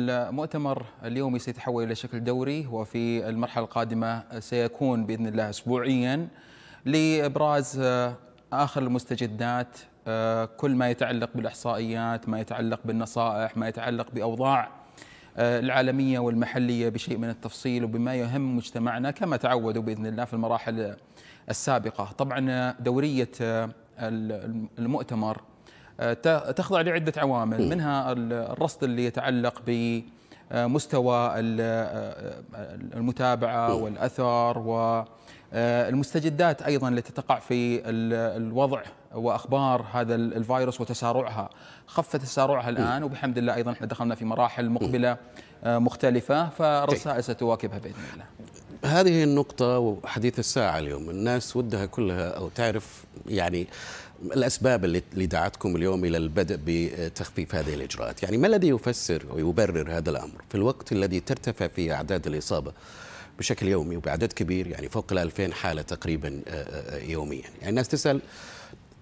المؤتمر اليومي سيتحول إلى شكل دوري وفي المرحلة القادمة سيكون بإذن الله أسبوعيا لإبراز آخر المستجدات آه، كل ما يتعلق بالإحصائيات ما يتعلق بالنصائح ما يتعلق بأوضاع آه، العالمية والمحلية بشيء من التفصيل وبما يهم مجتمعنا كما تعودوا بإذن الله في المراحل السابقة طبعا دورية آه، المؤتمر آه، تخضع لعدة عوامل منها الرصد اللي يتعلق ب آه، مستوى آه، المتابعة والأثر والمستجدات أيضا التي تقع في الوضع واخبار هذا الفيروس وتسارعها خف تسارعها الان وبحمد الله ايضا احنا دخلنا في مراحل مقبله مختلفه فالرسائل ستواكبها باذن الله هذه النقطة وحديث الساعة اليوم الناس ودها كلها أو تعرف يعني الأسباب اللي دعتكم اليوم إلى البدء بتخفيف هذه الإجراءات يعني ما الذي يفسر ويبرر هذا الأمر في الوقت الذي ترتفع فيه أعداد الإصابة بشكل يومي وبعدد كبير يعني فوق ال 2000 حالة تقريبا آه، آه، آه، يوميا يعني الناس تسأل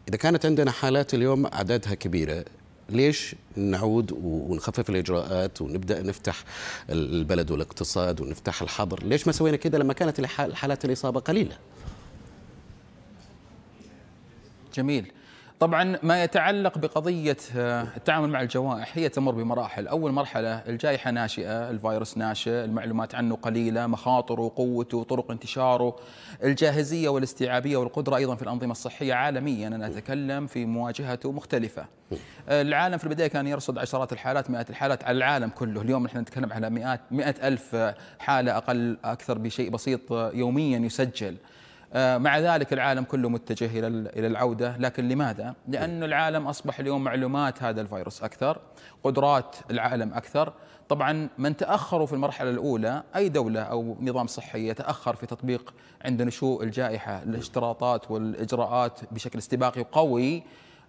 إذا كانت عندنا حالات اليوم أعدادها كبيرة ليش نعود ونخفف الاجراءات ونبدا نفتح البلد والاقتصاد ونفتح الحظر ليش ما سوينا كذا لما كانت حالات الاصابه قليله جميل طبعا ما يتعلق بقضية آه، التعامل مع الجوائح هي تمر بمراحل أول مرحلة الجائحة ناشئة الفيروس ناشئ المعلومات عنه قليلة مخاطره وقوته طرق انتشاره الجاهزية والاستيعابية والقدرة أيضا في الأنظمة الصحية عالميا أنا أتكلم في مواجهته مختلفة آه، العالم في البداية كان يرصد عشرات الحالات مئات الحالات على العالم كله اليوم نحن نتكلم على مئات مئة ألف آه، حالة أقل أكثر بشيء بسيط يوميا يسجل آه، مع ذلك العالم كله متجه الى الى العوده، لكن لماذا؟ لان إيه. العالم اصبح اليوم معلومات هذا الفيروس اكثر، قدرات العالم اكثر، طبعا من تاخروا في المرحله الاولى اي دوله او نظام صحي يتاخر في تطبيق عند نشوء الجائحه الاشتراطات والاجراءات بشكل استباقي وقوي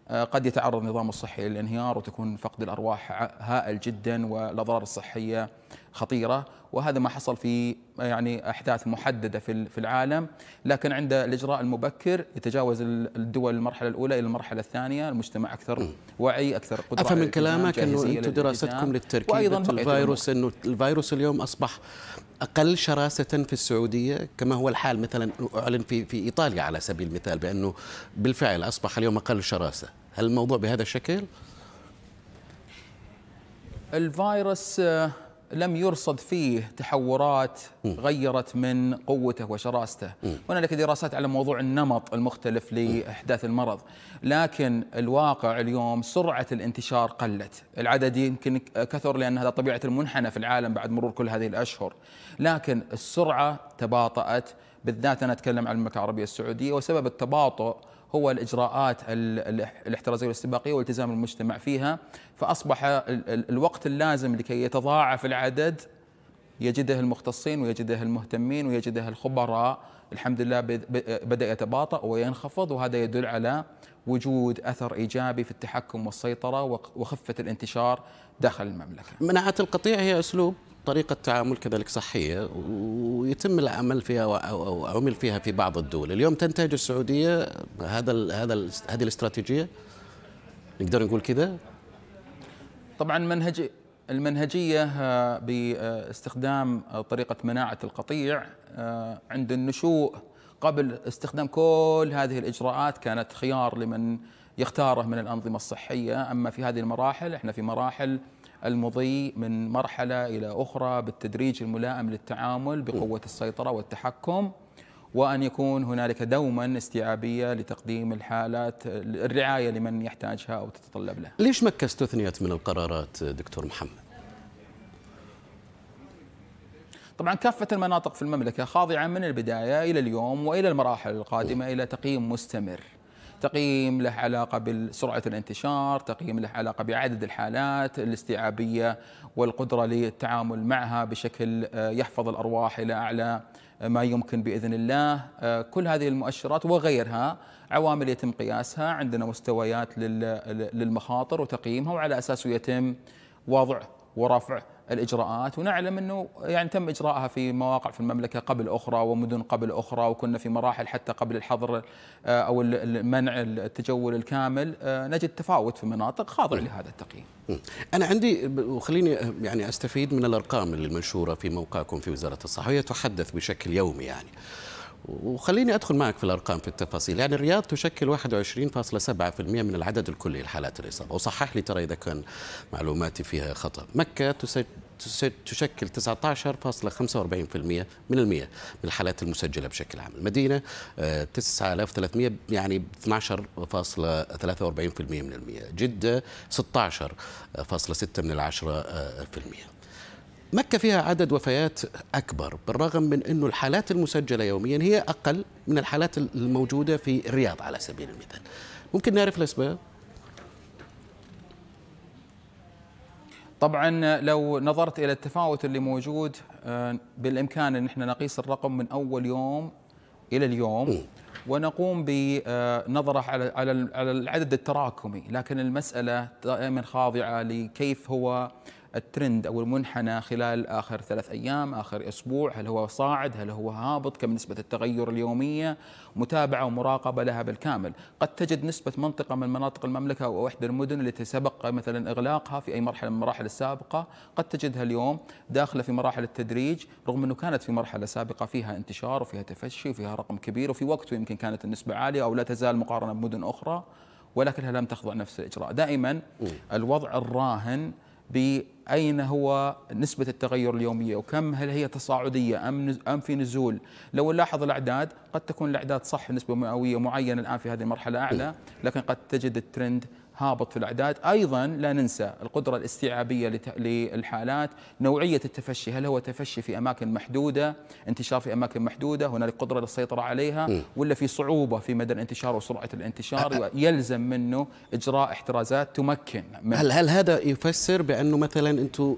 آه، قد يتعرض النظام الصحي للانهيار وتكون فقد الارواح هائل جدا والاضرار الصحيه خطيرة وهذا ما حصل في يعني أحداث محددة في العالم لكن عند الإجراء المبكر يتجاوز الدول المرحلة الأولى إلى المرحلة الثانية المجتمع أكثر وعي أكثر قدرة أفهم من كلامك أنه أنتم دراستكم للتركيب الفيروس أنه الفيروس اليوم أصبح اقل شراسه في السعوديه كما هو الحال مثلا اعلن في في ايطاليا على سبيل المثال بانه بالفعل اصبح اليوم اقل شراسه، هل الموضوع بهذا الشكل؟ الفيروس آه، لم يرصد فيه تحورات غيرت من قوته وشراسته هناك دراسات على موضوع النمط المختلف لإحداث المرض لكن الواقع اليوم سرعة الانتشار قلت العدد يمكن كثر لأن هذا طبيعة المنحنى في العالم بعد مرور كل هذه الأشهر لكن السرعة تباطأت بالذات أنا أتكلم عن المملكة العربية السعودية وسبب التباطؤ هو الإجراءات الاحترازية والاستباقية والتزام المجتمع فيها فأصبح الوقت اللازم لكي يتضاعف العدد يجده المختصين ويجده المهتمين ويجده الخبراء الحمد لله بدأ يتباطأ وينخفض وهذا يدل على وجود أثر إيجابي في التحكم والسيطرة وخفة الانتشار داخل المملكة مناعة القطيع هي أسلوب طريقة تعامل كذلك صحية ويتم العمل فيها أو عمل فيها في بعض الدول اليوم تنتهج السعودية هذا هذا هذه الاستراتيجية نقدر نقول كذا طبعا منهج المنهجية آه، باستخدام طريقة مناعة القطيع آه، عند النشوء قبل استخدام كل هذه الإجراءات كانت خيار لمن يختاره من الأنظمة الصحية أما في هذه المراحل احنا في مراحل المضي من مرحلة إلى أخرى بالتدريج الملائم للتعامل بقوة السيطرة والتحكم وأن يكون هنالك دوما استيعابية لتقديم الحالات الرعاية لمن يحتاجها أو تتطلب لها ليش مكة استثنيت من القرارات دكتور محمد؟ طبعا كافة المناطق في المملكة خاضعة من البداية إلى اليوم وإلى المراحل القادمة إلى تقييم مستمر تقييم له علاقة بسرعة الانتشار تقييم له علاقة بعدد الحالات الاستيعابية والقدرة للتعامل معها بشكل آه، يحفظ الأرواح إلى أعلى ما يمكن باذن الله آه، كل هذه المؤشرات وغيرها عوامل يتم قياسها عندنا مستويات للمخاطر وتقييمها وعلى اساسه يتم وضع ورفع الاجراءات ونعلم انه يعني تم اجراءها في مواقع في المملكه قبل اخرى ومدن قبل اخرى وكنا في مراحل حتى قبل الحظر آه، او المنع التجول الكامل آه، نجد تفاوت في مناطق خاضع نعم. لهذا التقييم. انا عندي وخليني آه، يعني استفيد من الارقام المنشوره في موقعكم في وزاره الصحه وهي تحدث بشكل يومي يعني. وخليني ادخل معك في الارقام في التفاصيل يعني الرياض تشكل 21.7% من العدد الكلي لحالات الاصابه وصحح لي ترى اذا كان معلوماتي فيها خطا مكه تشكل 19.45% من المية من الحالات المسجله بشكل عام المدينه 9300 آه، يعني 12.43% من المية جده 16.6 من العشرة آه، في المية مكة فيها عدد وفيات أكبر بالرغم من أنه الحالات المسجلة يوميا هي أقل من الحالات الموجودة في الرياض على سبيل المثال ممكن نعرف الأسباب؟ طبعا لو نظرت إلى التفاوت اللي موجود آه، بالإمكان أن احنا نقيس الرقم من أول يوم إلى اليوم ونقوم بنظرة آه، على على العدد التراكمي لكن المسألة دائما خاضعة لكيف هو الترند او المنحنى خلال اخر ثلاث ايام، اخر اسبوع، هل هو صاعد؟ هل هو هابط؟ كم نسبه التغير اليوميه؟ متابعه ومراقبه لها بالكامل، قد تجد نسبه منطقه من مناطق المملكه او احدى المدن التي سبق مثلا اغلاقها في اي مرحله من المراحل السابقه، قد تجدها اليوم داخله في مراحل التدريج، رغم انه كانت في مرحله سابقه فيها انتشار وفيها تفشي وفيها رقم كبير وفي وقت يمكن كانت النسبه عاليه او لا تزال مقارنه بمدن اخرى. ولكنها لم تخضع نفس الاجراء، دائما الوضع الراهن أين هو نسبة التغير اليومية وكم هل هي تصاعدية أم أم في نزول؟ لو نلاحظ الأعداد قد تكون الأعداد صح نسبة مئوية معينة الآن في هذه المرحلة أعلى نعم. لكن قد تجد الترند هابط في الأعداد أيضا لا ننسى القدرة الاستيعابية للحالات نوعية التفشي هل هو تفشي في أماكن محدودة انتشار في أماكن محدودة هنالك قدرة للسيطرة عليها ولا في صعوبة في مدى الانتشار وسرعة الانتشار أه. يلزم منه إجراء احترازات تمكن من هل, هل هذا يفسر بأنه مثلا أنتم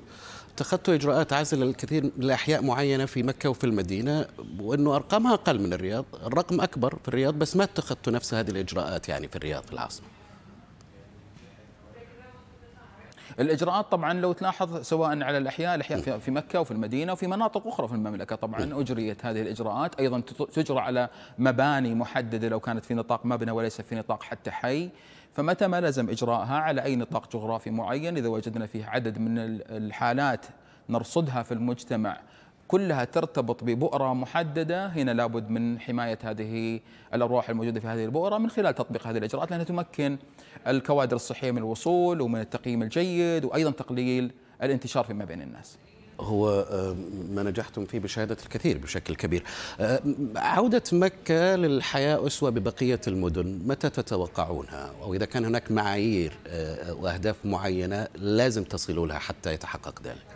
اتخذتوا اجراءات الكثير للكثير لاحياء معينه في مكه وفي المدينه وانه ارقامها اقل من الرياض، الرقم اكبر في الرياض بس ما اتخذتوا نفس هذه الاجراءات يعني في الرياض في العاصمه. الاجراءات طبعا لو تلاحظ سواء على الاحياء الاحياء في مكه وفي المدينه وفي مناطق اخرى في المملكه طبعا اجريت هذه الاجراءات ايضا تجرى على مباني محدده لو كانت في نطاق مبنى وليس في نطاق حتى حي فمتى ما لزم اجراءها على اي نطاق جغرافي معين اذا وجدنا فيه عدد من الحالات نرصدها في المجتمع كلها ترتبط ببؤرة محددة هنا لابد من حماية هذه الأرواح الموجودة في هذه البؤرة من خلال تطبيق هذه الإجراءات لأنها تمكن الكوادر الصحية من الوصول ومن التقييم الجيد وأيضا تقليل الانتشار فيما بين الناس هو آه، ما نجحتم فيه بشهادة الكثير بشكل كبير آه، عودة مكة للحياة أسوة ببقية المدن متى تتوقعونها أو إذا كان هناك معايير آه، وأهداف معينة لازم تصلوا لها حتى يتحقق ذلك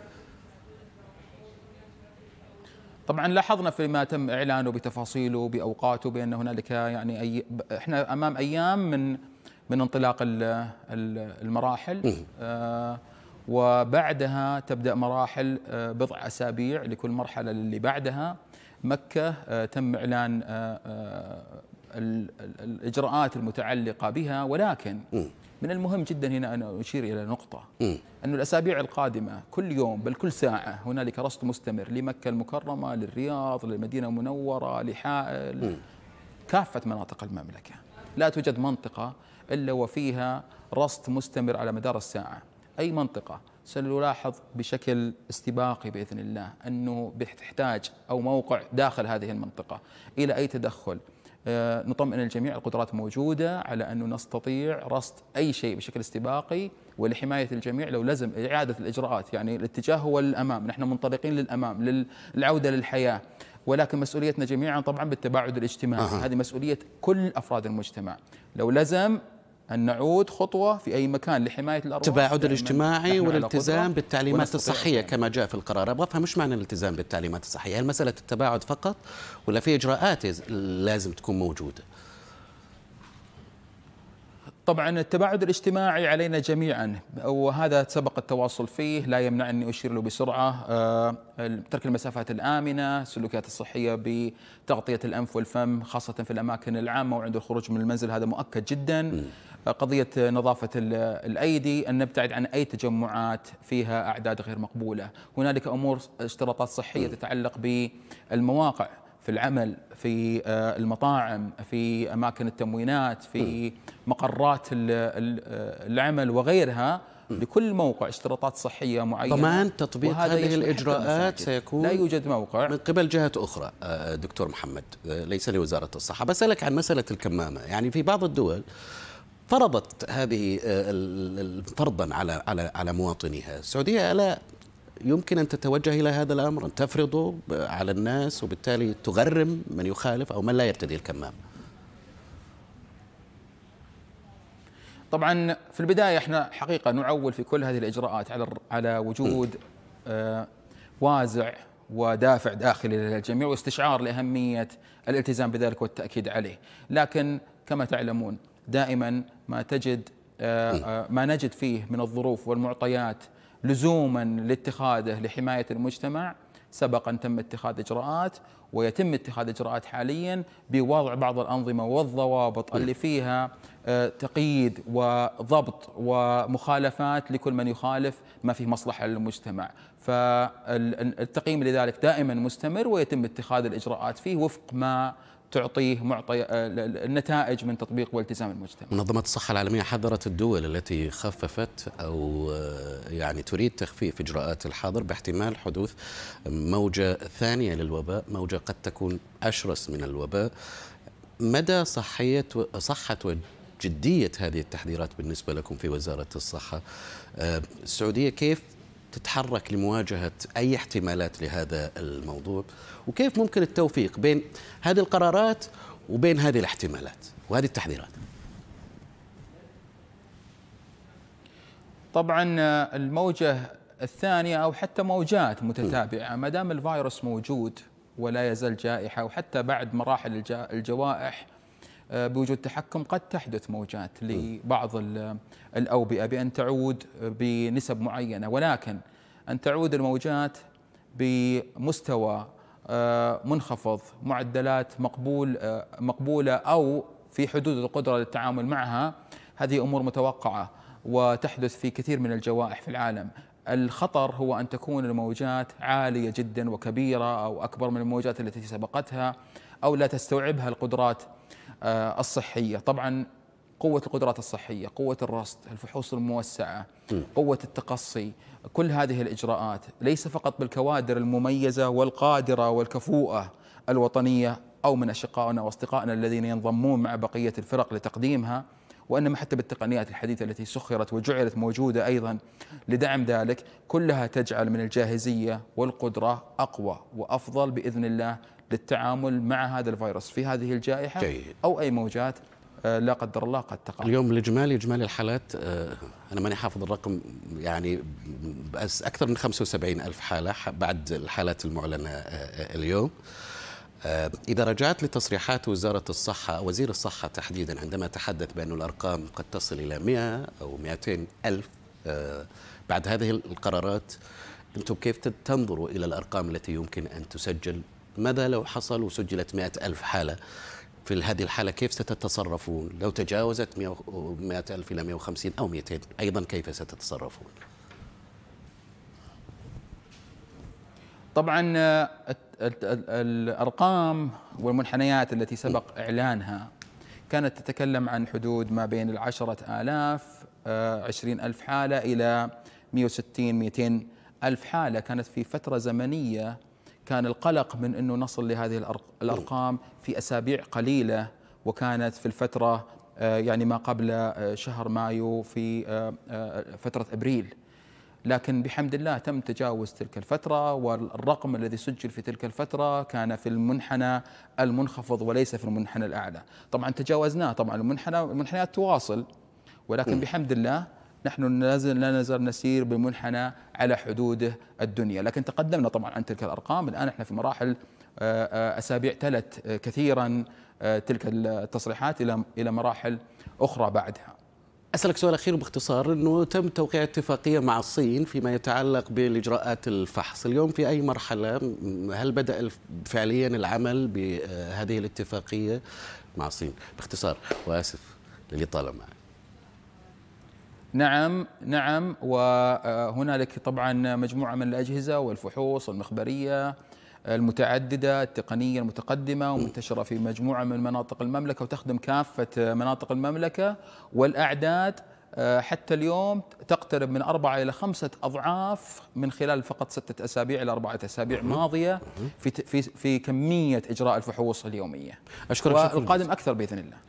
طبعا لاحظنا فيما تم اعلانه بتفاصيله باوقاته بان هنالك يعني أي احنا امام ايام من من انطلاق المراحل آه، وبعدها تبدا مراحل آه، بضع اسابيع لكل مرحله اللي بعدها مكه آه، تم اعلان الإجراءات المتعلقة بها ولكن من المهم جدا هنا أن أشير إلى نقطة أن الأسابيع القادمة كل يوم بل كل ساعة هنالك رصد مستمر لمكة المكرمة للرياض للمدينة المنورة لحائل كافة مناطق المملكة لا توجد منطقة إلا وفيها رصد مستمر على مدار الساعة أي منطقة سنلاحظ بشكل استباقي باذن الله انه بتحتاج او موقع داخل هذه المنطقه الى اي تدخل آه، نطمئن الجميع القدرات موجودة على أنه نستطيع رصد أي شيء بشكل استباقي ولحماية الجميع لو لزم إعادة الإجراءات يعني الاتجاه هو للأمام نحن منطلقين للأمام للعودة للحياة ولكن مسؤوليتنا جميعا طبعا بالتباعد الاجتماعي أه. هذه مسؤولية كل أفراد المجتمع لو لزم أن نعود خطوة في أي مكان لحماية الأرواح التباعد الاجتماعي والالتزام بالتعليمات الصحية كما جاء في القرار أبغى أفهم مش معنى الالتزام بالتعليمات الصحية هل مسألة التباعد فقط ولا في إجراءات لازم تكون موجودة طبعا التباعد الاجتماعي علينا جميعا وهذا سبق التواصل فيه لا يمنع اني اشير له بسرعه آه، ترك المسافات الامنه، السلوكيات الصحيه بتغطيه الانف والفم خاصه في الاماكن العامه وعند الخروج من المنزل هذا مؤكد جدا قضية نظافة الأيدي أن نبتعد عن أي تجمعات فيها أعداد غير مقبولة هنالك أمور اشتراطات صحية تتعلق بالمواقع في العمل في آه، المطاعم في أماكن التموينات في مقرات آه، العمل وغيرها لكل موقع اشتراطات صحية معينة ضمان تطبيق هذه الإجراءات سيكون لا يوجد موقع من قبل جهة أخرى آه، دكتور محمد ليس لوزارة الصحة بسألك عن مسألة الكمامة يعني في بعض الدول فرضت هذه آه، فرضا على على على مواطنيها السعوديه الا يمكن ان تتوجه الى هذا الامر ان تفرضه على الناس وبالتالي تغرم من يخالف او من لا يرتدي الكمام طبعا في البدايه احنا حقيقه نعول في كل هذه الاجراءات على على وجود آه، وازع ودافع داخلي للجميع واستشعار لاهميه الالتزام بذلك والتاكيد عليه لكن كما تعلمون دائما ما تجد آه، إيه. آه، ما نجد فيه من الظروف والمعطيات لزوما لاتخاذه لحمايه المجتمع سبق ان تم اتخاذ اجراءات ويتم اتخاذ اجراءات حاليا بوضع بعض الانظمه والضوابط إيه. اللي فيها آه، تقييد وضبط ومخالفات لكل من يخالف ما فيه مصلحه للمجتمع، فالتقييم لذلك دائما مستمر ويتم اتخاذ الاجراءات فيه وفق ما تعطيه معطي آه، النتائج من تطبيق والتزام المجتمع. منظمه الصحه العالميه حذرت الدول التي خففت او آه، يعني تريد تخفيف اجراءات الحظر باحتمال حدوث موجه ثانيه للوباء، موجه قد تكون اشرس من الوباء. مدى صحيه صحه جديه هذه التحذيرات بالنسبه لكم في وزاره الصحه؟ آه، السعوديه كيف تتحرك لمواجهة أي احتمالات لهذا الموضوع وكيف ممكن التوفيق بين هذه القرارات وبين هذه الاحتمالات وهذه التحذيرات طبعا الموجة الثانية أو حتى موجات متتابعة ما دام الفيروس موجود ولا يزال جائحة وحتى بعد مراحل الجوائح آه، بوجود تحكم قد تحدث موجات لبعض الأوبئة بأن تعود بنسب معينة ولكن أن تعود الموجات بمستوى آه، منخفض معدلات مقبول آه، مقبولة أو في حدود القدرة للتعامل معها هذه أمور متوقعة وتحدث في كثير من الجوائح في العالم الخطر هو أن تكون الموجات عالية جدا وكبيرة أو أكبر من الموجات التي سبقتها أو لا تستوعبها القدرات آه، الصحية طبعا قوة القدرات الصحية قوة الرصد الفحوص الموسعة قوة التقصي كل هذه الإجراءات ليس فقط بالكوادر المميزة والقادرة والكفوءة الوطنية أو من أشقائنا وأصدقائنا الذين ينضمون مع بقية الفرق لتقديمها وإنما حتى بالتقنيات الحديثة التي سخرت وجعلت موجودة أيضا لدعم ذلك كلها تجعل من الجاهزية والقدرة أقوى وأفضل بإذن الله للتعامل مع هذا الفيروس في هذه الجائحة جيد. أو أي موجات آه، لا قدر الله قد تقع اليوم الإجمالي إجمالي الحالات آه، أنا ماني حافظ الرقم يعني بس أكثر من 75 ألف حالة بعد الحالات المعلنة آه، اليوم آه، إذا رجعت لتصريحات وزارة الصحة وزير الصحة تحديدا عندما تحدث بأن الأرقام قد تصل إلى 100 أو 200 ألف آه، بعد هذه القرارات أنتم كيف تنظروا إلى الأرقام التي يمكن أن تسجل ماذا لو حصل وسجلت 100 ألف حالة في هذه الحالة كيف ستتصرفون لو تجاوزت 100 ألف إلى 150 أو 200 أيضا كيف ستتصرفون طبعا آه، الارقام والمنحنيات التي سبق اعلانها كانت تتكلم عن حدود ما بين العشرة آلاف آه، عشرين ألف حالة إلى 160 200 ألف حالة كانت في فترة زمنية كان القلق من أنه نصل لهذه الأرقام في أسابيع قليلة وكانت في الفترة آه، يعني ما قبل شهر مايو في فترة أبريل لكن بحمد الله تم تجاوز تلك الفترة والرقم الذي سجل في تلك الفترة كان في المنحنى المنخفض وليس في المنحنى الأعلى طبعا تجاوزناه طبعا المنحنى المنحنيات تواصل ولكن م. بحمد الله نحن نزل لا نزال نسير بالمنحنى على حدوده الدنيا لكن تقدمنا طبعا عن تلك الأرقام الآن احنا في مراحل آه، آه، أسابيع تلت آه، كثيرا تلك التصريحات إلى إلى مراحل أخرى بعدها اسالك سؤال اخير باختصار انه تم توقيع اتفاقيه مع الصين فيما يتعلق بالاجراءات الفحص، اليوم في اي مرحله هل بدا فعليا العمل بهذه الاتفاقيه مع الصين؟ باختصار واسف للي طال معي. نعم نعم وهنالك طبعا مجموعه من الاجهزه والفحوص المخبريه المتعددة التقنية المتقدمة ومنتشرة في مجموعة من مناطق المملكة وتخدم كافة مناطق المملكة والأعداد آه، حتى اليوم تقترب من أربعة إلى خمسة أضعاف من خلال فقط ستة أسابيع إلى أربعة أسابيع ماضية في, في, في كمية إجراء الفحوص اليومية أشكرك والقادم أكثر بإذن الله